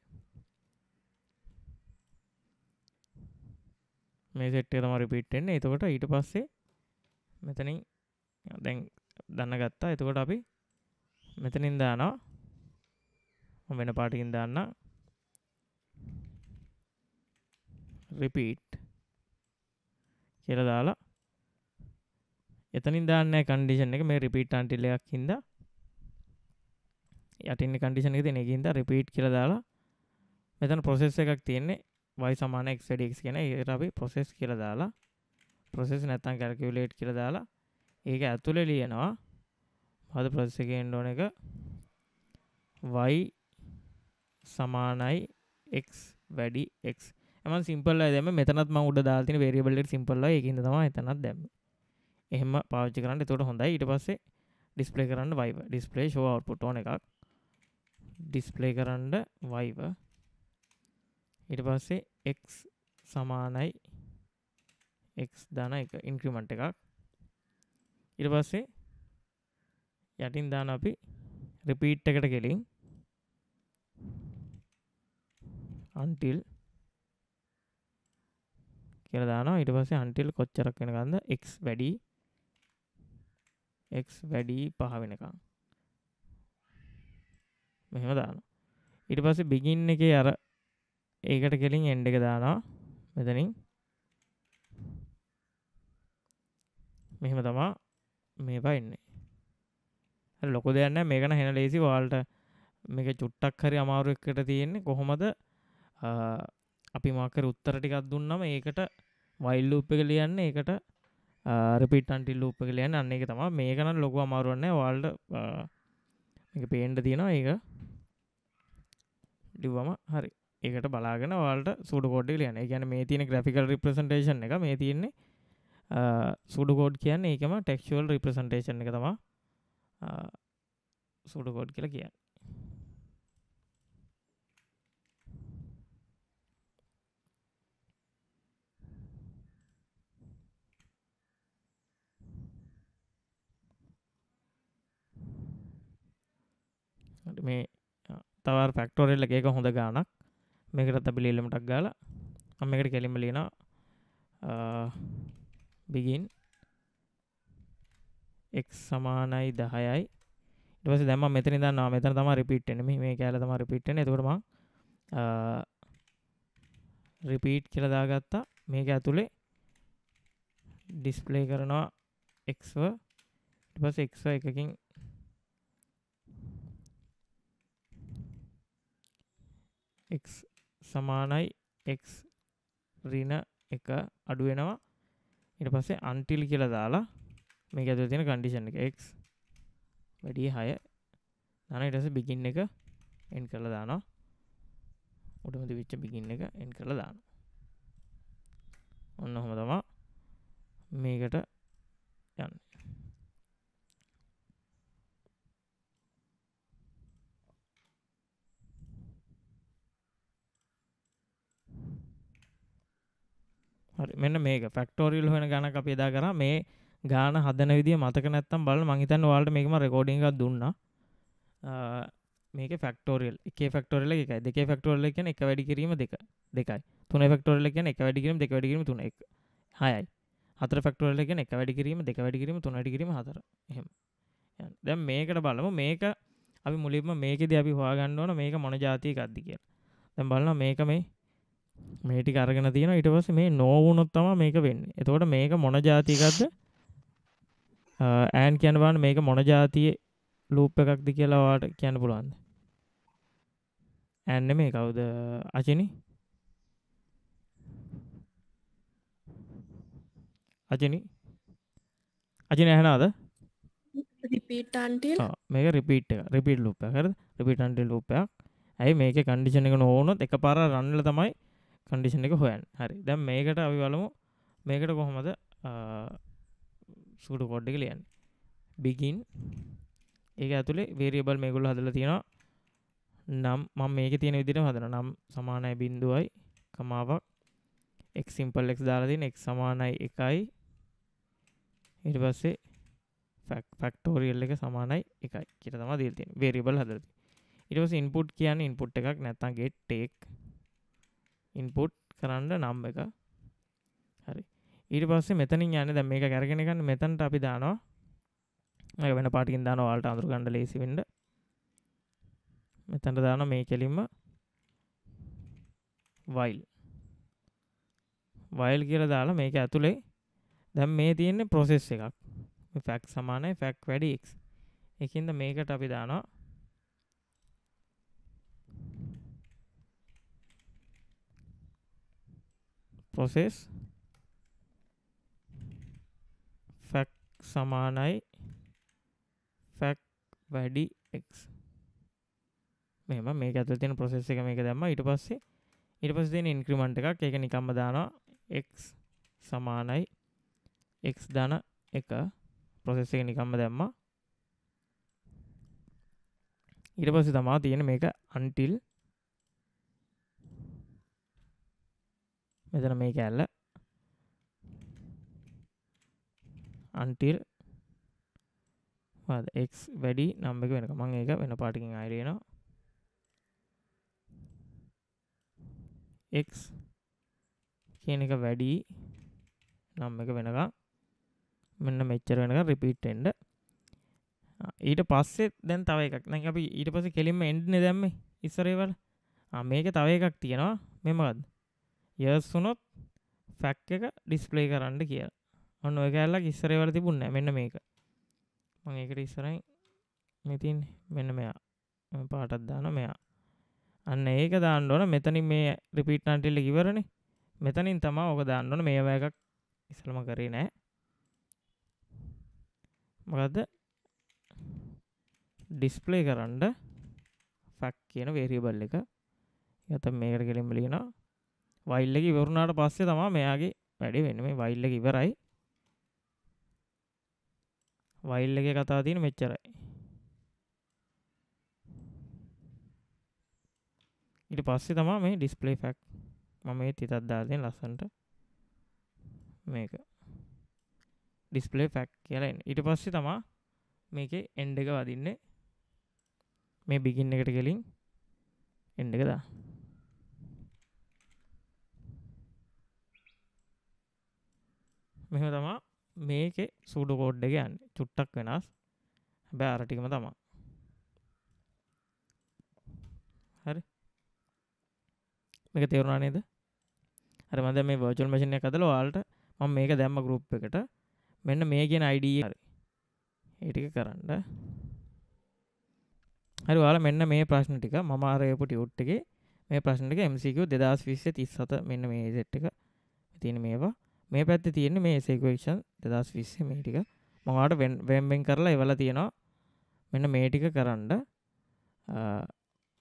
මේ සෙට්ටේ තම රිපිට්ටෙන්නේ එතකොට ඊට පස්සේ මෙතනින් දැන් දන්න ගත්තා එතකොට අපි මෙතනින් දානවා වෙන පාටිකින් දාන්න රිපීට් කියල දාලා එතනින් දාන්න කන්ඩිෂන් එක මේ රිපීට් අන්ටිල්ලයක් හින්ද යටින්න කන්ඩිෂන එක දෙනකින්ද රිපීට් කියල දාලා මෙතන පොසෙස් එකක් තියෙන්නේ y සමාන xdx කියන ඒකට අපි process කියලා දාලා process නැත්තම් calculate කියලා දාලා ඒක ඇතුලේ ලියනවා මොකද process එකේ එන්න ඕන එක y සමානයි x වැඩි x මම සිම්පල් අය දැම්මේ මෙතනත් මම උඩ දාලා තියෙන variable එකට සිම්පල් අය ඒකින්ද තමයි එතනත් දැම්මේ එහෙම පාවිච්චි කරන්න එතකොට හොඳයි ඊට පස්සේ display කරන්න y display show output ඕන එකක් display කරන්න y ඊට පස්සේ එක් සමානයි එක් දාන එක ඉන්ක්‍රමට් එකක් ඉට පස්සේ යටින් දාන අපි රිපීට් එකට කෙලින් අන්ටිල් කියලදාන ඉට පස්සේ අන්ටිල් කොච්චරක් වෙන ගන්න එක් වැඩි එක් වැඩි පහ වෙනකම් මෙහෙම දාන ඉට පස්සේ බිගින් එක අර ඒකට කෙලින් එන්ඩ එක දාලා මෙතනින් මෙහෙම තමා මේ පයින්නේ ලොක දෙයන්න මේකන හෙන ලේසි වාල්ට මේක චුට්ටක් හරි අමාරු එකට තියෙන්නේ කොහොමද අපි මාකර උත්තර ටිකක් දුන්නම ඒකට වයිල් ලූප් එක ලියන්න ඒකට රිපිටන්ටිල් ලූප් එක ලියන්න අන්න එක තමා මේකන ලොකු අමාරුවන්න වාල්ඩ එක පේන්ඩ තියෙනවා ඒක ලිව්වම හරි ඒකට බලාගෙන වලට සුඩකෝඩ්ඩි ලියන ගැන මේ තියෙන ග්‍රෆිකල් රිප්‍රසන්ටේෂන් එක මේ තියෙන්නේ සුඩකෝඩ් කියන්න ඒකම ටෙක්ෂුවල් රිප්‍රසන්ටේෂන් එක තමා සුඩකෝඩ් කියලා කියන්න මේ තවර් ෆෙක්ටෝරෙල්ල එක හොඳ ගානක් මේකටත් අපි ලිල්ලමටක් ගාල අම්මකට කෙලිම ලින බිගින් එක් සමානයි දහයයි ඉටවස දැම මෙතන දන්නවා මෙතන තම රිපිට්න මේ කෑල තම රිපිට්න තුරම රිපීට් කියලදාගත්තා මේක ඇතුළේ ඩිස්පලේ කරනවා එක්ව ඉටපස එක්ව එකකින් එක් සමානයි x ඍණ 1 අඩු වෙනවා ඊට පස්සේ until කියලා දාලා මේක ඇතුලේ තියෙන කන්ඩිෂන් එක x වැඩි 6 දාන ඊට පස්සේ begin එක end කරලා දානවා උඩම දිවිච්ච begin එක end කරලා දානවා ඔන්න ඔහම තමයි මේකට යන්නේ හරි මෙන්න මේක ෆැක්ටෝරියල් හොන ගණ අපේදා කර මේ ගාන හදන විදි මතක නැත්තම් බල මහිතන් වාලට මේකම රෙකෝඩිගක් දුන්න මේක ෆක්ටෝරියල් එක ෆක්ටෝරල එක දෙක ෆක්ටෝරල එකන එක වැඩි කිරීම දෙක දෙකයි තුන ෆක්ටෝරල එකන එක වැඩිකිරීම දෙක වැඩිකිරීම තුන එක හයයි හතර ෆක්ටෝරල එකන එක වැඩිකිරීම දෙක වැඩිකිරීම තුනටිකිරීම හතර එහෙම දැම් මේකට බලමු මේක අපි මුලින්ම මේකෙද අපි හවාගන්න ඕන මේක මොන ජාතිය ගද්දි කියලා දැම් බලන්න මේක මේ මේටි කරගෙන තියෙන ඉට පස මේ නෝවුනොත්තම මේක වෙන්න එතකොට මේක මොන ජාතිකක්ද ඇන් කියනවාන් මේක මොන ජාතිය ලූප් එකක්ද කියලාවාට කියන්න පුළුවන්ද ඇන්න මේ කවුද අචනි අචනි අචන ඇහනාද මේක රිපීට් රිපිට ලුප්ප කර රිපිටන්ට ලූපයක් ඇයි මේක කණඩිෂණ එක නොවනොත් එක පාර රන්නල තමයි කන්ඩිෂන් එක හොයන් හරි දැම් මේකට අපි වලමු මේකට කොහොමද සුඩු කොඩ්ඩි ලියන් බිගින් ඒක ඇතුළේ වේරියබල් මේගුල් හදල තියෙනවා නම් මම මේක තියෙන විදිට හදන නම් සමානයි බින්දුවයි කමාවක් එක් සිම්පල් එක් දාලතින එක් සමානයි එකයි ඉට පස්සේ ෆක්ටෝරියල් එක සමානයි එකයි කියර තම දීතින් වේරිබල් හදති ඉටස ඉන්පුට් කියන්න ඉන්පුට් එකක් නැත්තන්ගේ ටේක් ඉන්පුට් කරන්න නම් එක හරි ඊට පස්සේ මෙතනින් යන්න දැ මේක කැරගෙන ගන්න මෙතන්ට අපි දානවා මක වෙන පාටිකින් දාන වාල්ට අඳුර ගණඩ ලේසිවෙඩ මෙතැන්ට දාන මේ කෙලින්ම වයිල් වයිල් කියල දාලා මේක ඇතුළේ දැම් මේ තියෙන්නේ ප්‍රොසෙස් එකක් ෆැක් සමානයි ෆැක් වැඩික් එකින්ද මේකට අපි දානවා process fact සමානයි fact වැඩි x මෙම මේ ඇත තින ප්‍රසෙස් එක මේක දැම්ම ඉට පස්සේ ඉට පස් දෙන ඉන්ක්‍රමට එකක් එක නිකම්ම දානවා එක් සමානයි එක් දන එක ප්‍රොසෙස් එක නිකම්ම දැම්ම ඉට පස්සේ තමා තියෙන මේක අන්ටිල් මෙතන මේ කැල්ල අන්ටිල් එක් වැඩි නම් එක වෙනක මං ඒක වෙන පාටිකින් අයිරයෙනවා එක් කියන එක වැඩි නම් එක වෙනක මෙන්න මෙච්චර වෙනක රිපිට්ටෙන්ඩ ඊට පස්සේ දැන් තව එකක් නැ අපි ඊට පස කෙලින්ම එන්ඩ්න දැම්ම ඉස්සරේවල් මේක තව එකක් තියෙනවා මෙමගත් යර්ස්ුනොත් ෆැක් එක ඩිස්පලේ කරන්න කිය ඔන්න ඔයකැල්ලක් ඉස්සරවල තිබුන්න මෙන්න මේක මං එකට ඉස්සරයි මෙතින් මෙන්න මෙයා පාටත් දාන මෙයා අන්න ඒක දාන්නඕන මෙතනින් මේ රිපිට් අන්ටිල්ල කිවරණ මෙතනින් තමා ඕක දාන්නන මේවැ එකක් ඉසලම කරේ නෑ මකද ඩිස්පලේ කරන්න ෆැක් කියන වේරියබල් එක යත මේකට කෙලින් බලිනවා වයිල්ලක ඉවරුණාට පස්සේ තමා මෙයාගේ වැඩි වෙන මේ වයිල්ලක ඉවරයි වයිල් එකේ කතා තියෙන මෙච්චරයි ඊට පස්සේ තමා මේ ඩිස්ප්ලේ ෆැක් මම මේ තිතක් දාලා තියෙන ලස්සනට මේක ඩිස්ප්ලේ ෆැක් කියලා එන්නේ ඊට පස්සේ තමා මේකේ එන්ඩ් එක වදින්නේ මේ බිගින් එකට ගෙලින් එන්ඩ් එක දා මෙම තමා මේක සූඩකෝඩ්ඩ ගැන් චුට්ටක් වෙනස් හැබැ අරටිකම තමා හරි මේක තේරුණා නේද හරි මද මේ වර්චල් මසිනය කදල වාලට මම මේක දැම්ම ගරුප් එකට මෙන්න මේ ගෙන අයිඩී හරි ඒටික කරන්න හරි වාල මෙන්න මේ ප්‍රශ්න ටික මම අරයපු ටියුට් එක මේ ප්‍රශ්නට MCQ දෙදස් විස්ස තිස් සත මෙන්න මේ සෙට් එක තින මේවා මේ පැත්ත තියෙන මේ සේකක්ෂන් දෙදස් විස්ස මේ ටික මවාට වෙම්බෙන් කරලා එවල තියෙනවා මෙන්න මේ ටික කරන්න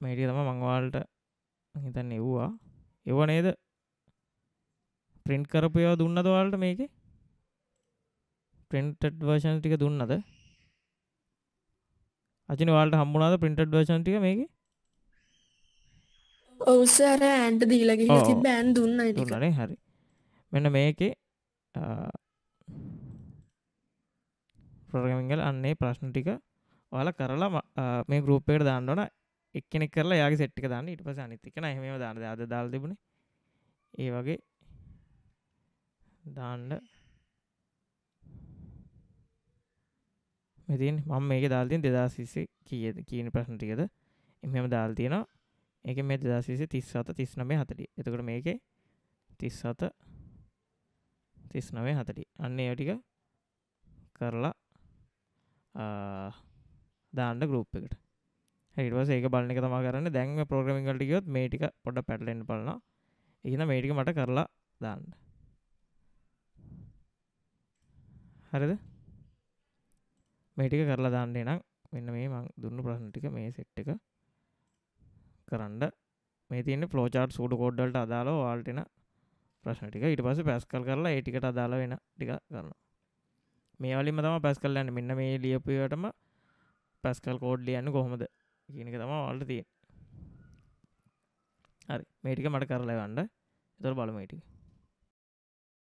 මේටිය තම මංවාල්ට හිතන්න එව්වා එව නේද ප්‍රින්ට් කරපු ඒවා දුන්න දවාලට මේක ප්‍රින්ටඩ් වර්ෂන් ටික දුන්නද අචන වාලට හම්බුණාද ප්‍රින්ටඩ් වර්ෂන් ටික මේක ඔවසර ඇන්ට දීලගේ බෑන් දුන්න දුන්නනේ හරි මෙන්න මේකේ ප්‍රගමිගල් අන්නේ ප්‍රශ්න ටික ඔයාල කරලා මේ ගරුප්පයට දාන්නවන එක්කෙනෙක් කරලා යාගේ සෙට්ික දාන්න ඉට පස අනිතිකන හෙම දාන්න අද දාල් දෙබුණ ඒ වගේ දාන්න මෙතින් මම මේක දාල්තින් දෙදා සිසි කියද කියන ප්‍රශ්න ටිකද එමම දාල් තියෙනවා එක මේ දෙදා සිසි තිස් අත තිස්නමේ හතරිය එතකට මේකේ තිස් අත තිස් නවේ හතටි අන්න ටික කරලා දාන්න ගරුප් එකට හැටවස ඒක බලන එක තමා කරන්න දැන්ම ප්‍රෝග්‍රමිකල්ටියොත් මේටික පොඩ පැටලෙන් පලන එහින මේටික මට කරලා දාන්න හරිද මේටික කරලා දාන්න නම් මෙන්න මේ මං දුන්න ප්‍රශ්නටික මේ සෙට් එක කරන්න මේ තියන්න ෆලෝචාට් සූඩ කෝඩ්ඩල්ට අදාලා වාල්ටෙන ප්‍රශ්න ටික ඉට පස පැස්කල් කරලා ඒටිකට අදාල වෙන ටික කරන්න මේ වලින්ම තම පැස් කල්ලන්න මෙන්න මේ ලියපුටම පැස්කල් කෝඩ් ලියන්න කොහොමද කියනක තම වල්ට තිය හරි මේටික මට කරලා ගන්න තොර බලමටික